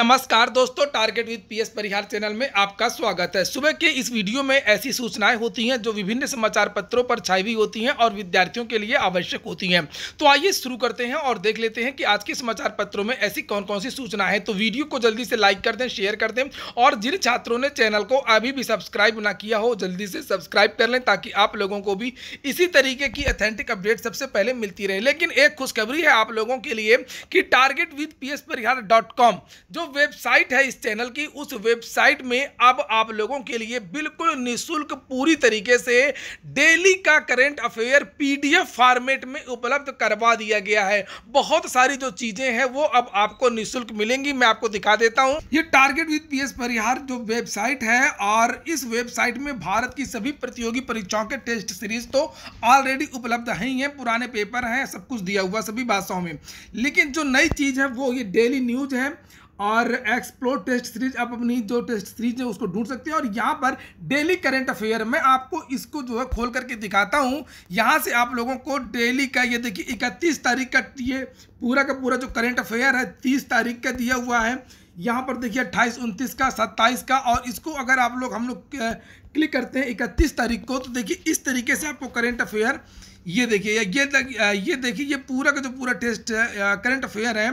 नमस्कार दोस्तों target with PS Parihar channel में आपका स्वागत है सुबह के इस वीडियो में ऐसी सूचनाएं होती हैं जो विभिन्न समाचार पत्रों पर छाई हुई होती हैं और विद्यार्थियों के लिए आवश्यक होती हैं तो आइए शुरू करते हैं और देख लेते हैं कि आज के समाचार पत्रों में ऐसी कौन कौन सी सूचना है तो वीडियो को जल्दी से लाइक कर दें शेयर कर दें और जिन छात्रों ने चैनल को अभी भी सब्सक्राइब ना किया हो जल्दी से सब्सक्राइब कर लें ताकि आप लोगों को भी इसी तरीके की अथेंटिक अपडेट सबसे पहले मिलती रहे लेकिन एक खुशखबरी है आप लोगों के लिए कि target with P Parihar dot com जो वेबसाइट है इस चैनल की उस वेबसाइट में अब आप लोगों के लिए बिल्कुल निःशुल्क पूरी तरीके से डेली का करेंट अफेयर पीडीएफ फॉर्मेट में उपलब्ध करवा दिया गया है बहुत सारी जो चीज़ें हैं वो अब आपको निःशुल्क मिलेंगी मैं आपको दिखा देता हूँ ये टारगेट विद पी परिहार जो वेबसाइट है और इस वेबसाइट में भारत की सभी प्रतियोगी परीक्षाओं के टेस्ट सीरीज तो ऑलरेडी उपलब्ध है ही पुराने पेपर हैं सब कुछ दिया हुआ सभी भाषाओं में लेकिन जो नई चीज़ है वो ये डेली न्यूज है और एक्सप्लोर टेस्ट सीरीज आप अपनी जो टेस्ट सीरीज है उसको ढूंढ सकते हैं और यहाँ पर डेली करंट अफेयर में आपको इसको जो है खोल करके दिखाता हूँ यहाँ से आप लोगों को डेली का ये देखिए इकतीस तारीख का ये पूरा का पूरा जो करंट अफेयर है तीस तारीख का दिया हुआ है यहाँ पर देखिए अट्ठाईस उनतीस का सत्ताईस का और इसको अगर आप लोग हम लोग क्लिक करते हैं इकतीस तारीख को तो देखिए इस तरीके से आपको करेंट अफेयर ये देखिए ये ये देखिए ये पूरा का जो पूरा टेस्ट करंट अफेयर है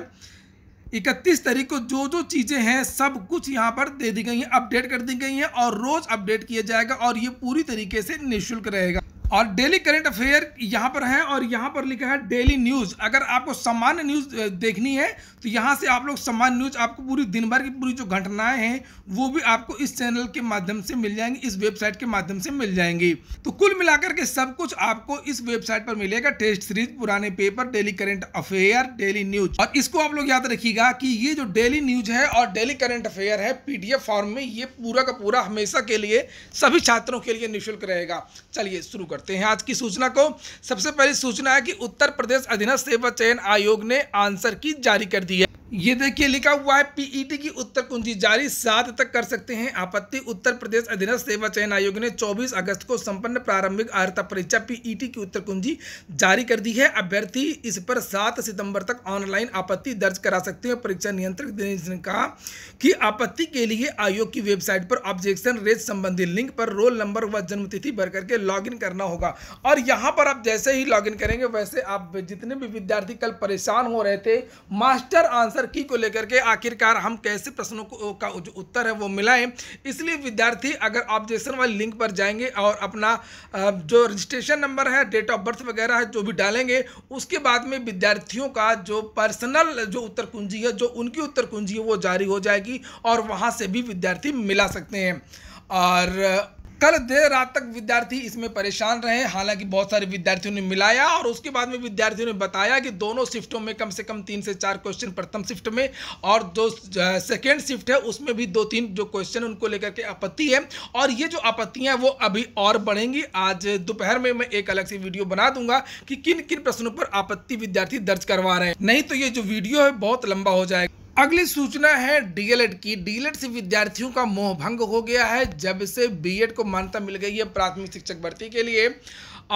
इकतीस तारीख को जो जो चीज़ें हैं सब कुछ यहाँ पर दे दी गई हैं अपडेट कर दी गई हैं और रोज़ अपडेट किया जाएगा और ये पूरी तरीके से निःशुल्क रहेगा और डेली करेंट अफेयर यहाँ पर है और यहाँ पर लिखा है डेली न्यूज़ अगर आपको सामान्य न्यूज़ देखनी है तो यहाँ से आप लोग सामान्य न्यूज़ आपको पूरी दिन भर की पूरी जो घटनाएं हैं वो भी आपको इस चैनल के माध्यम से मिल जाएंगी इस वेबसाइट के माध्यम से मिल जाएंगी तो कुल मिलाकर के सब कुछ आपको इस वेबसाइट पर मिलेगा टेस्ट सीरीज पुराने paper daily current affair daily news और इसको आप लोग याद रखिएगा कि ये जो डेली न्यूज है और डेली करेंट अफेयर है पीडीएफ फॉर्म में ये पूरा का पूरा हमेशा के लिए सभी छात्रों के लिए निःशुल्क रहेगा चलिए शुरू कर करते हैं आज की सूचना को सबसे पहली सूचना है कि उत्तर प्रदेश अधीनस्थ सेवा चयन आयोग ने आंसर की जारी कर दी है ये देखिए लिखा हुआ है पीईटी e की उत्तर कुंजी जारी सात तक कर सकते हैं आपत्ति उत्तर प्रदेश अधीनस्थ सेवा चयन आयोग ने 24 अगस्त को संपन्न प्रारंभिक अर्हता परीक्षा पीईटी e की उत्तर कुंजी जारी कर दी है अभ्यर्थी इस पर 7 सितंबर तक ऑनलाइन आपत्ति दर्ज करा सकते हैं परीक्षा नियंत्रक ने कहा कि आपत्ति के लिए आयोग की वेबसाइट पर ऑब्जेक्शन रेज संबंधी लिंक पर रोल नंबर व जन्मतिथि भर करके लॉग करना होगा और यहाँ पर आप जैसे ही लॉग करेंगे वैसे आप जितने भी विद्यार्थी कल परेशान हो रहे थे मास्टर आंसर आंसर की को लेकर के आखिरकार हम कैसे प्रश्नों को का जो उत्तर है वो मिलाएं इसलिए विद्यार्थी अगर ऑब्जेक्शन वाले लिंक पर जाएंगे और अपना जो रजिस्ट्रेशन नंबर है डेट ऑफ बर्थ वगैरह है जो भी डालेंगे उसके बाद में विद्यार्थियों का जो पर्सनल जो उत्तर कुंजी है जो उनकी उत्तर कुंजी है वो जारी हो जाएगी और वहाँ से भी विद्यार्थी मिला सकते हैं और कल देर रात तक विद्यार्थी इसमें परेशान रहे हालांकि बहुत सारे विद्यार्थियों ने मिलाया और उसके बाद में विद्यार्थियों ने बताया कि दोनों शिफ्टों में कम से कम तीन से चार क्वेश्चन प्रथम शिफ्ट में और जो सेकेंड शिफ्ट है उसमें भी दो तीन जो क्वेश्चन उनको लेकर के आपत्ति है और ये जो आपत्तियाँ वो अभी और बढ़ेंगी आज दोपहर में मैं एक अलग से वीडियो बना दूंगा कि किन किन प्रश्नों पर आपत्ति विद्यार्थी दर्ज करवा रहे हैं नहीं तो ये जो वीडियो है बहुत लंबा हो जाएगा अगली सूचना है डीएलएड की डीएलएड से विद्यार्थियों का मोह भंग हो गया है जब से बीएड को मान्यता मिल गई है प्राथमिक शिक्षक भर्ती के लिए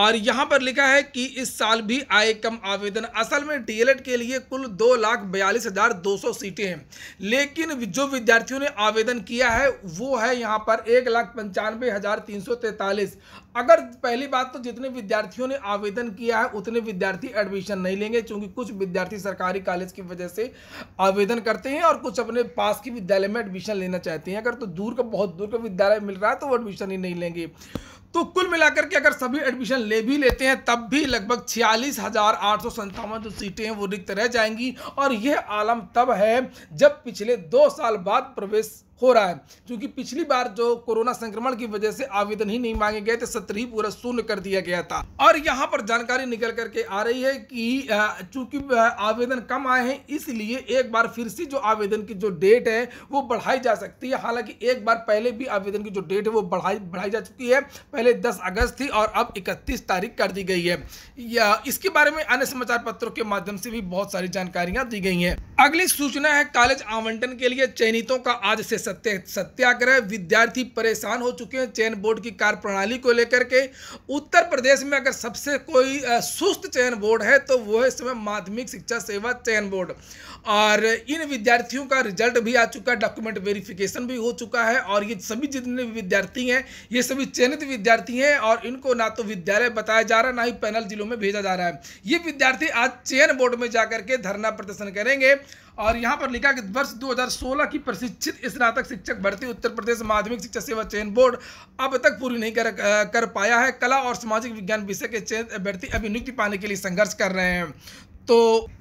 और यहाँ पर लिखा है कि इस साल भी आए कम आवेदन असल में डीएलएड के लिए कुल दो लाख बयालीस हज़ार दो सौ सीटें हैं लेकिन जो विद्यार्थियों ने आवेदन किया है वो है यहाँ पर एक लाख पंचानवे हज़ार तीन सौ तैंतालीस अगर पहली बात तो जितने विद्यार्थियों ने आवेदन किया है उतने विद्यार्थी एडमिशन नहीं लेंगे क्योंकि कुछ विद्यार्थी सरकारी कॉलेज की वजह से आवेदन करते हैं और कुछ अपने पास के विद्यालय में एडमिशन लेना चाहते हैं अगर तो दूर का बहुत दूर का विद्यालय मिल रहा है तो वो एडमिशन ही नहीं लेंगे तो कुल मिलाकर के अगर सभी एडमिशन ले भी लेते हैं तब भी लगभग छियालीस हज़ार आठ सौ संतावन जो सीटें हैं वो रिक्त रह जाएंगी और यह आलम तब है जब पिछले दो साल बाद प्रवेश हो रहा है क्योंकि पिछली बार जो कोरोना संक्रमण की वजह से आवेदन ही नहीं मांगे गए थे सत्र ही पूरा शून्य कर दिया गया था और यहाँ पर जानकारी निकल करके आ रही है कि चूंकि आवेदन कम आए हैं इसलिए एक बार फिर से जो आवेदन की जो डेट है वो बढ़ाई जा सकती है हालांकि एक बार पहले भी आवेदन की जो डेट है वो बढ़ाई बढ़ाई जा चुकी है पहले दस अगस्त थी और अब इकतीस तारीख कर दी गई है या इसके बारे में अन्य समाचार पत्रों के माध्यम से भी बहुत सारी जानकारियां दी गई हैं अगली सूचना है कॉलेज आवंटन के लिए चयनितों का आज सेशन सत्य सत्याग्रह विद्यार्थी परेशान हो चुके हैं चयन बोर्ड की कार्य प्रणाली को लेकर के उत्तर प्रदेश में अगर सबसे कोई सुस्त चयन बोर्ड है तो वो है इस समय माध्यमिक शिक्षा सेवा चयन बोर्ड और इन विद्यार्थियों का रिजल्ट भी आ चुका है डॉक्यूमेंट वेरिफिकेशन भी हो चुका है और ये सभी जितने विद्यार्थी हैं ये सभी चयनित विद्यार्थी हैं और इनको ना तो विद्यालय बताया जा रहा है ना ही पैनल जिलों में भेजा जा रहा है ये विद्यार्थी आज चयन बोर्ड में जाकर के धरना प्रदर्शन करेंगे और यहाँ पर लिखा कि वर्ष 2016 की प्रशिक्षित स्नातक शिक्षक भर्ती उत्तर प्रदेश माध्यमिक शिक्षा सेवा चयन बोर्ड अब तक पूरी नहीं कर कर पाया है कला और सामाजिक विज्ञान विषय के चयन अभ्यर्थी अभी नियुक्ति पाने के लिए संघर्ष कर रहे हैं तो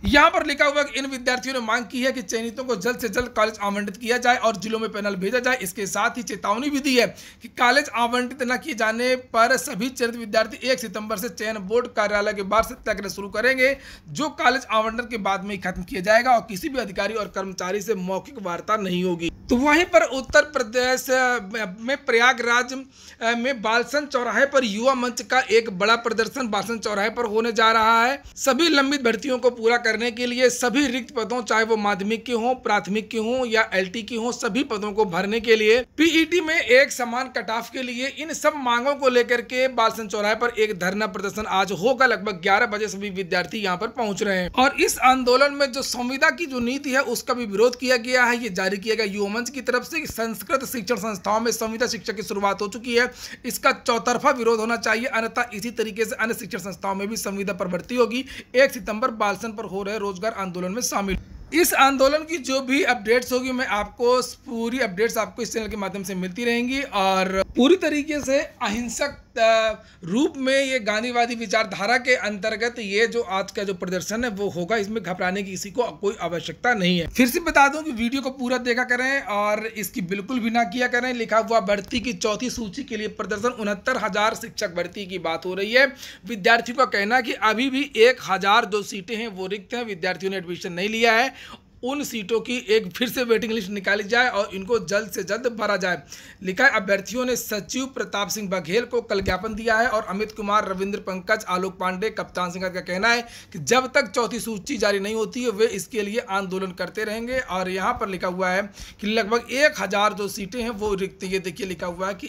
यहाँ पर लिखा हुआ इन विद्यार्थियों ने मांग की है कि चयनितों को जल्द से जल्द कॉलेज आवंटित किया जाए और जिलों में पैनल भेजा जाए इसके साथ ही चेतावनी भी दी है कि कॉलेज आवंटित न किए जाने पर सभी चयनित विद्यार्थी एक सितंबर से चयन बोर्ड कार्यालय के बाहर सत्याग्रह शुरू करेंगे जो कॉलेज आवंटन के बाद में ही खत्म किया जाएगा और किसी भी अधिकारी और कर्मचारी से मौखिक वार्ता नहीं होगी तो वहीं पर उत्तर प्रदेश में प्रयागराज में बालसन चौराहे पर युवा मंच का एक बड़ा प्रदर्शन बालसन चौराहे पर होने जा रहा है सभी लंबित भर्तियों को पूरा करने के लिए सभी रिक्त पदों चाहे वो माध्यमिक की हों प्राथमिक की हों या एलटी की हों सभी पदों को भरने के लिए पीईटी e में एक समान कट ऑफ के लिए इन सब मांगों को लेकर के बालसन चौराहे पर एक धरना प्रदर्शन आज होगा लगभग ग्यारह बजे सभी विद्यार्थी यहाँ पर पहुंच रहे हैं और इस आंदोलन में जो संविदा की जो नीति है उसका भी विरोध किया गया है ये जारी किया गया युवा मंच की तरफ से संस्कृत शिक्षण संस्थाओं में संविदा शिक्षा की शुरुआत हो चुकी है इसका चौतरफा विरोध होना चाहिए अन्यथा इसी तरीके से अन्य शिक्षण संस्थाओं में भी संविदा पर भर्ती होगी एक सितंबर बालसन पर हो रहे रोजगार आंदोलन में शामिल इस आंदोलन की जो भी अपडेट्स होगी मैं आपको पूरी अपडेट्स आपको इस चैनल के माध्यम से मिलती रहेंगी और पूरी तरीके से अहिंसक रूप में ये गांधीवादी विचारधारा के अंतर्गत ये जो आज का जो प्रदर्शन है वो होगा इसमें घबराने की किसी को कोई आवश्यकता नहीं है फिर से बता दूं कि वीडियो को पूरा देखा करें और इसकी बिल्कुल भी ना किया करें लिखा हुआ भर्ती की चौथी सूची के लिए प्रदर्शन उनहत्तर हजार शिक्षक भर्ती की बात हो रही है विद्यार्थियों का कहना कि अभी भी एक हजार जो सीटें हैं वो रिक्त हैं विद्यार्थियों ने एडमिशन नहीं लिया है उन सीटों की एक फिर से वेटिंग लिस्ट निकाली जाए और इनको जल्द से जल्द भरा जाए लिखा है अभ्यर्थियों ने सचिव प्रताप सिंह बघेल को कल ज्ञापन दिया है और अमित कुमार रविंद्र पंकज आलोक पांडे कप्तान सिंह का कहना है कि जब तक चौथी सूची जारी नहीं होती है वे इसके लिए आंदोलन करते रहेंगे और यहाँ पर लिखा हुआ है कि लगभग एक हज़ार जो सीटें हैं वो रिक्त ये देखिए लिखा हुआ है कि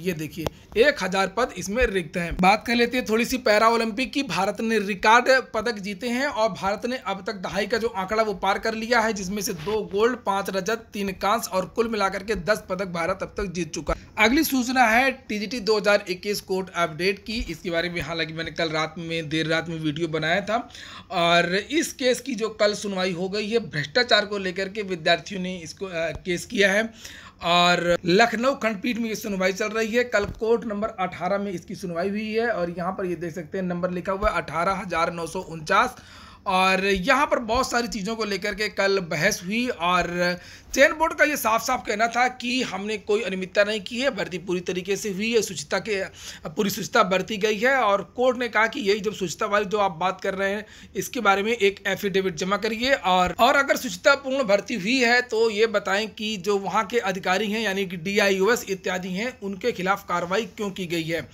ये देखिए एक हजार पद इसमें रिक्त हैं बात कर लेते हैं थोड़ी सी पैरा ओलंपिक की भारत ने रिकॉर्ड पदक जीते हैं और भारत ने अब तक दहाई का जो आंकड़ा वो पार कर लिया है जिसमें से दो गोल्ड पांच रजत तीन कांस और कुल मिलाकर के दस पदक भारत अब तक जीत चुका अगली सूचना है टीजीटी दो कोर्ट अपडेट की इसके बारे में हालांकि मैंने कल रात में देर रात में वीडियो बनाया था और इस केस की जो कल सुनवाई हो गई है भ्रष्टाचार को लेकर के विद्यार्थियों ने इसको केस किया है और लखनऊ खंडपीठ में ये सुनवाई चल रही है कल कोर्ट नंबर 18 में इसकी सुनवाई हुई है और यहाँ पर ये देख सकते हैं नंबर लिखा हुआ है अठारह और यहाँ पर बहुत सारी चीज़ों को लेकर के कल बहस हुई और चयन बोर्ड का ये साफ साफ कहना था कि हमने कोई अनियमितता नहीं की है भर्ती पूरी तरीके से हुई है स्वच्छता के पूरी स्वच्छता बरती गई है और कोर्ट ने कहा कि यही जब स्वच्छता वाली जो आप बात कर रहे हैं इसके बारे में एक एफिडेविट जमा करिए और और अगर स्वच्छतापूर्ण पूर्ण भर्ती हुई है तो ये बताएं कि जो वहाँ के अधिकारी हैं यानी कि डी इत्यादि हैं उनके खिलाफ कार्रवाई क्यों की गई है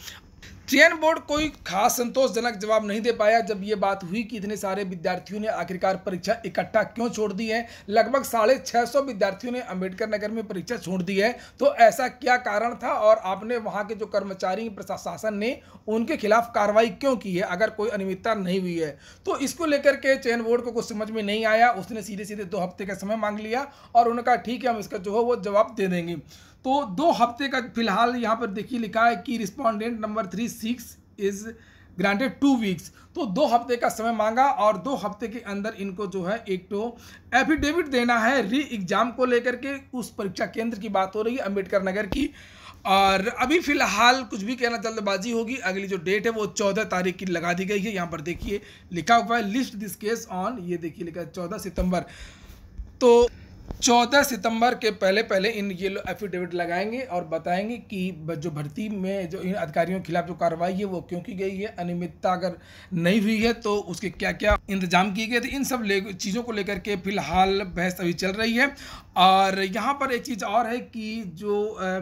ट्रेन बोर्ड कोई खास संतोषजनक जवाब नहीं दे पाया जब ये बात हुई कि इतने सारे विद्यार्थियों ने आखिरकार परीक्षा इकट्ठा क्यों छोड़ दी है लगभग साढ़े छः सौ विद्यार्थियों ने अंबेडकर नगर में परीक्षा छोड़ दी है तो ऐसा क्या कारण था और आपने वहाँ के जो कर्मचारी प्रशासन ने उनके खिलाफ कार्रवाई क्यों की है अगर कोई अनियमितता नहीं हुई है तो इसको लेकर के चयन बोर्ड को कुछ समझ में नहीं आया उसने सीधे सीधे दो हफ्ते का समय मांग लिया और उन्होंने कहा ठीक है हम इसका जो है वो जवाब दे देंगे तो दो हफ्ते का फिलहाल यहाँ पर देखिए लिखा है कि respondent number three six is granted two weeks तो दो हफ्ते का समय मांगा और दो हफ्ते के अंदर इनको जो है एक तो एफिडेविट देना है री एग्ज़ाम को लेकर के उस परीक्षा केंद्र की बात हो रही है अम्बेडकर नगर की और अभी फ़िलहाल कुछ भी कहना जल्दबाजी होगी अगली जो डेट है वो चौदह तारीख की लगा दी गई है यहाँ पर देखिए लिखा हुआ है लिस्ट दिस केस ऑन ये देखिए लिखा है चौदह सितम्बर तो चौदह सितंबर के पहले पहले इन ये लोग एफिडेविट लगाएंगे और बताएंगे कि जो भर्ती में जो इन अधिकारियों के खिलाफ जो कार्रवाई है वो क्यों की गई है अनियमितता अगर नहीं हुई है तो उसके क्या क्या इंतजाम किए गए थे इन सब चीज़ों को लेकर के फिलहाल बहस अभी चल रही है और यहाँ पर एक चीज़ और है कि जो आ,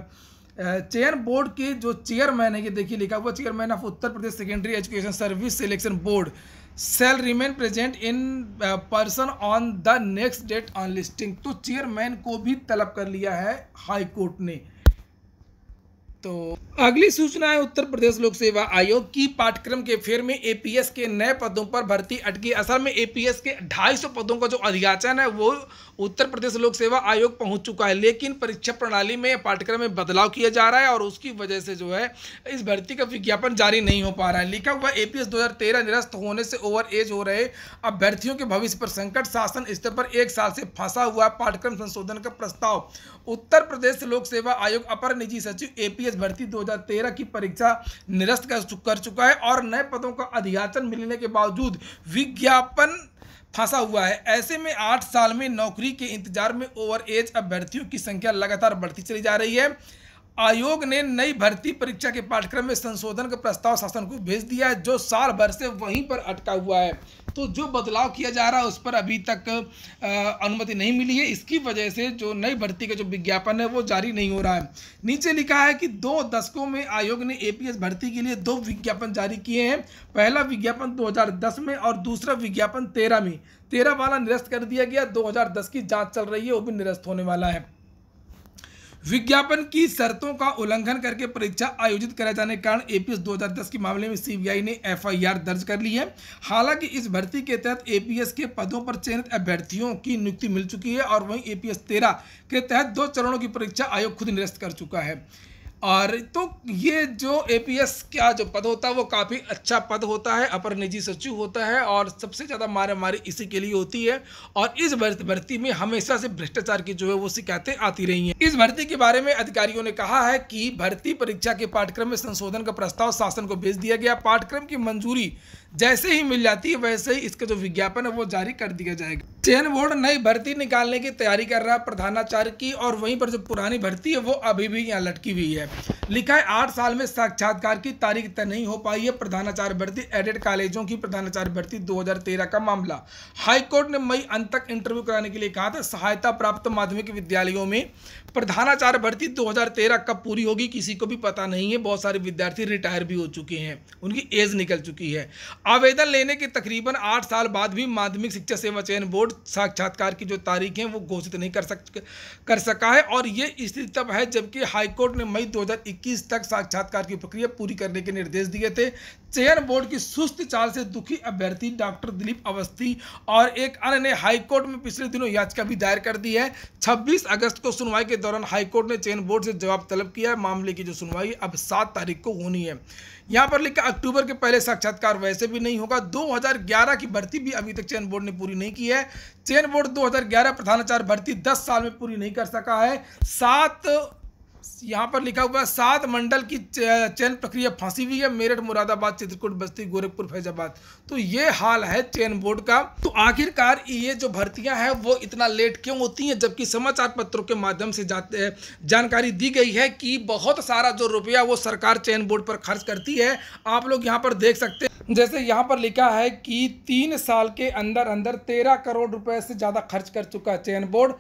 चेयर बोर्ड के जो चेयरमैन है ये देखिए लिखा हुआ chairman of Uttar Pradesh secondary education service selection board shall remain present in person on the next date on listing तो चेयरमैन को भी तलब कर लिया है हाई कोर्ट ने तो अगली सूचना है उत्तर प्रदेश लोक सेवा आयोग की पाठ्यक्रम के फेर में एपीएस के नए पदों पर भर्ती अटकी असल में एपीएस के 250 पदों का जो अधियाचन है वो उत्तर प्रदेश लोक सेवा आयोग पहुंच चुका है लेकिन परीक्षा प्रणाली में पाठ्यक्रम में बदलाव किया जा रहा है और उसकी वजह से जो है इस भर्ती का विज्ञापन जारी नहीं हो पा रहा है लिखा हुआ ए पी निरस्त होने से ओवर एज हो रहे अभ्यर्थियों के भविष्य पर संकट शासन स्तर पर एक साल से फंसा हुआ पाठ्यक्रम संशोधन का प्रस्ताव उत्तर प्रदेश लोक सेवा आयोग अपर निजी सचिव ए एस भर्ती 2013 की परीक्षा निरस्त कर चुका है और नए पदों का अध्याचन मिलने के बावजूद विज्ञापन फंसा हुआ है ऐसे में आठ साल में नौकरी के इंतजार में ओवर एज अभ्यर्थियों की संख्या लगातार बढ़ती चली जा रही है आयोग ने नई भर्ती परीक्षा के पाठ्यक्रम में संशोधन का प्रस्ताव शासन को भेज दिया है जो साल भर से वहीं पर अटका हुआ है तो जो बदलाव किया जा रहा है उस पर अभी तक अनुमति नहीं मिली है इसकी वजह से जो नई भर्ती का जो विज्ञापन है वो जारी नहीं हो रहा है नीचे लिखा है कि दो दशकों में आयोग ने एपीएस भर्ती के लिए दो विज्ञापन जारी किए हैं पहला विज्ञापन 2010 में और दूसरा विज्ञापन तेरह में तेरह वाला निरस्त कर दिया गया 2010 की जाँच चल रही है वो भी निरस्त होने वाला है विज्ञापन की शर्तों का उल्लंघन करके परीक्षा आयोजित कराए जाने के कारण एपीएस 2010 के मामले में सीबीआई ने एफआईआर दर्ज कर ली है हालांकि इस भर्ती के तहत एपीएस के पदों पर चयनित अभ्यर्थियों की नियुक्ति मिल चुकी है और वहीं एपीएस तेरह के तहत दो चरणों की परीक्षा आयोग खुद निरस्त कर चुका है और तो ये जो एपीएस का जो पद होता है वो काफ़ी अच्छा पद होता है अपर निजी सचिव होता है और सबसे ज़्यादा मारामारी इसी के लिए होती है और इस भर्ती में हमेशा से भ्रष्टाचार की जो है वो शिकायतें आती रही हैं इस भर्ती के बारे में अधिकारियों ने कहा है कि भर्ती परीक्षा के पाठ्यक्रम में संशोधन का प्रस्ताव शासन को भेज दिया गया पाठ्यक्रम की मंजूरी जैसे ही मिल जाती है वैसे ही इसका जो विज्ञापन है वो जारी कर दिया जाएगा चयन बोर्ड नई भर्ती निकालने की तैयारी कर रहा है प्रधानाचार्य की और वहीं पर जो पुरानी भर्ती है वो अभी भी यहाँ लटकी हुई है लिखा है आठ साल में साक्षात्कार की तारीख तय नहीं हो पाई है प्रधानाचार्य भर्ती एडेड कॉलेजों की प्रधानाचार्य भर्ती 2013 का मामला हाईकोर्ट ने मई अंत तक इंटरव्यू कराने के लिए कहा था सहायता प्राप्त माध्यमिक विद्यालयों में प्रधानाचार्य भर्ती दो कब पूरी होगी किसी को भी पता नहीं है बहुत सारे विद्यार्थी रिटायर भी हो चुके हैं उनकी एज निकल चुकी है आवेदन लेने के तकरीबन आठ साल बाद भी माध्यमिक शिक्षा सेवा चयन बोर्ड बोर्ड साक्षात्कार की जो तारीख है वो घोषित नहीं कर सक कर सका है और ये स्थिति तब है जबकि हाईकोर्ट ने मई 2021 तक साक्षात्कार की प्रक्रिया पूरी करने के निर्देश दिए थे चयन बोर्ड की सुस्त चाल से दुखी अभ्यर्थी डॉक्टर दिलीप अवस्थी और एक अन्य ने हाईकोर्ट में पिछले दिनों याचिका भी दायर कर दी है छब्बीस अगस्त को सुनवाई के दौरान हाईकोर्ट ने चयन बोर्ड से जवाब तलब किया है मामले की जो सुनवाई अब सात तारीख को होनी है यहाँ पर लिखा अक्टूबर के पहले साक्षात्कार वैसे भी नहीं होगा 2011 की भर्ती भी अभी तक चयन बोर्ड ने पूरी नहीं की है चयन बोर्ड 2011 प्रधानाचार्य भर्ती 10 साल में पूरी नहीं कर सका है सात यहाँ पर लिखा हुआ है सात मंडल की चयन प्रक्रिया फांसी हुई है मेरठ मुरादाबाद चित्रकूट बस्ती गोरखपुर फैजाबाद तो ये हाल है चयन बोर्ड का तो आखिरकार ये जो भर्तियां हैं वो इतना लेट क्यों होती हैं जबकि समाचार पत्रों के माध्यम से जाते जानकारी दी गई है कि बहुत सारा जो रुपया वो सरकार चयन बोर्ड पर खर्च करती है आप लोग यहाँ पर देख सकते हैं जैसे यहाँ पर लिखा है कि तीन साल के अंदर अंदर तेरह करोड़ रुपये से ज़्यादा खर्च कर चुका है चयन बोर्ड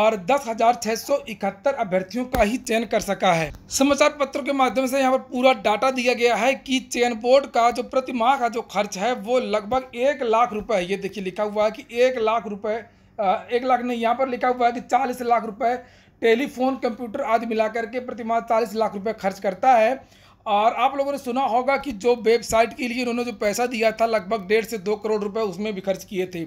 और दस हजार छह सौ इकहत्तर अभ्यर्थियों का ही चयन कर सका है समाचार पत्रों के माध्यम से यहाँ पर पूरा डाटा दिया गया है कि चयन बोर्ड का जो प्रति माह का जो खर्च है वो लगभग एक लाख रुपए ये देखिए लिखा हुआ है कि एक लाख रुपए एक लाख नहीं यहाँ पर लिखा हुआ है कि चालीस लाख रुपए टेलीफोन कंप्यूटर आदि मिलाकर के माह चालीस लाख रुपये खर्च करता है और आप लोगों ने सुना होगा कि जो वेबसाइट के लिए उन्होंने जो पैसा दिया था लगभग डेढ़ से दो करोड़ रुपए उसमें भी खर्च किए थे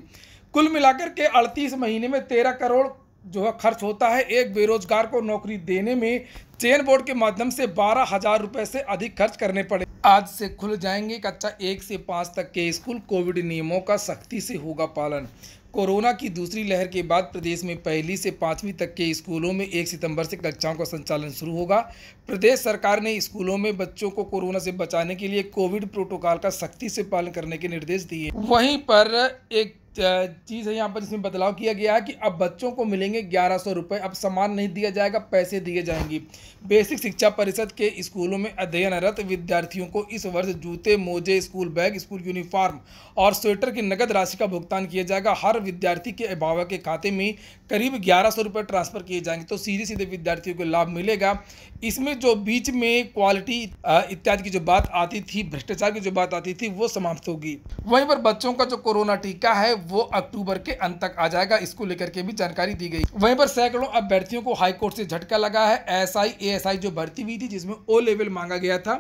कुल मिलाकर के अड़तीस महीने में तेरह करोड़ जो है खर्च होता है एक बेरोजगार को नौकरी देने में चयन बोर्ड के माध्यम से बारह हजार रुपये से अधिक खर्च करने पड़े आज से खुल जाएंगे कक्षा एक से पाँच तक के स्कूल कोविड नियमों का सख्ती से होगा पालन कोरोना की दूसरी लहर के बाद प्रदेश में पहली से पाँचवीं तक के स्कूलों में एक सितंबर से कक्षाओं का संचालन शुरू होगा प्रदेश सरकार ने स्कूलों में बच्चों को कोरोना से बचाने के लिए कोविड प्रोटोकॉल का सख्ती से पालन करने के निर्देश दिए वहीं पर एक चीज़ है यहाँ पर जिसमें बदलाव किया गया है कि अब बच्चों को मिलेंगे ग्यारह सौ रुपये अब सामान नहीं दिया जाएगा पैसे दिए जाएंगे बेसिक शिक्षा परिषद के स्कूलों में अध्ययनरत विद्यार्थियों को इस वर्ष जूते मोजे स्कूल बैग स्कूल यूनिफॉर्म और स्वेटर की नकद राशि का भुगतान किया जाएगा हर विद्यार्थी के अभिभावक के खाते में करीब ग्यारह सौ ट्रांसफ़र किए जाएंगे तो सीधे सीधे विद्यार्थियों को लाभ मिलेगा इसमें जो बीच में क्वालिटी इत्यादि की जो बात आती थी भ्रष्टाचार की जो बात आती थी वो समाप्त होगी वहीं पर बच्चों का जो कोरोना टीका है वो अक्टूबर के अंत तक आ जाएगा इसको लेकर के भी जानकारी दी गई वहीं पर सैकड़ों अभ्यर्थियों को हाईकोर्ट से झटका लगा है एस आई जो भर्ती हुई थी जिसमें ओ लेवल मांगा गया था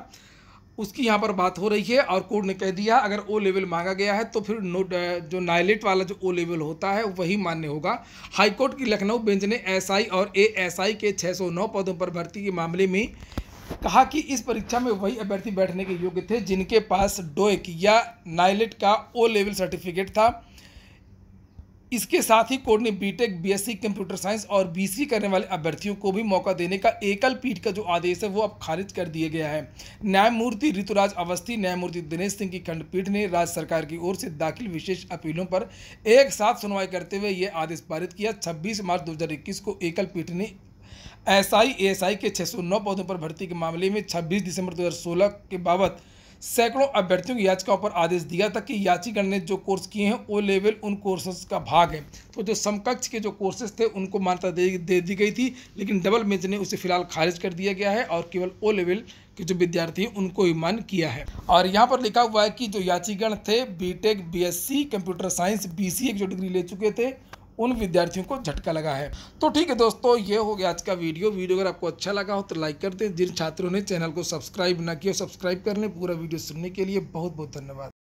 उसकी यहाँ पर बात हो रही है और कोर्ट ने कह दिया अगर ओ लेवल मांगा गया है तो फिर नो जो नाइलेट वाला जो ओ लेवल होता है वही मान्य होगा हाईकोर्ट की लखनऊ बेंच ने एसआई और एएसआई के 609 पदों पर भर्ती के मामले में कहा कि इस परीक्षा में वही अभ्यर्थी बैठने के योग्य थे जिनके पास डोएक या नाइलेट का ओ लेवल सर्टिफिकेट था इसके साथ ही कोर्ट ने बीटेक बीएससी कंप्यूटर साइंस और बीसी करने वाले अभ्यर्थियों को भी मौका देने का एकल पीठ का जो आदेश है वो अब खारिज कर दिया गया है न्यायमूर्ति ऋतुराज अवस्थी न्यायमूर्ति दिनेश सिंह की खंडपीठ ने राज्य सरकार की ओर से दाखिल विशेष अपीलों पर एक साथ सुनवाई करते हुए ये आदेश पारित किया छब्बीस मार्च दो को एकल पीठ ने एस आई के 609 पदों पर भर्ती के मामले में छब्बीस दिसंबर दो के बाबत सैकड़ों अभ्यर्थियों की याचिकाओं पर आदेश दिया था कि याचिका ने जो कोर्स किए हैं वो लेवल उन कोर्सेज का भाग है तो जो समकक्ष के जो कोर्सेज थे उनको मान्यता दे दे दी गई थी लेकिन डबल बेंच ने उसे फिलहाल खारिज कर दिया गया है और केवल ओ लेवल के जो विद्यार्थी हैं उनको ही मान्य किया है और यहाँ पर लिखा हुआ है कि जो याचिकागण थे B tech computer science B जो डिग्री ले चुके थे उन विद्यार्थियों को झटका लगा है तो ठीक है दोस्तों ये हो गया आज का वीडियो वीडियो अगर आपको अच्छा लगा हो तो लाइक कर दें जिन छात्रों ने चैनल को सब्सक्राइब ना किया सब्सक्राइब कर लें पूरा वीडियो सुनने के लिए बहुत बहुत धन्यवाद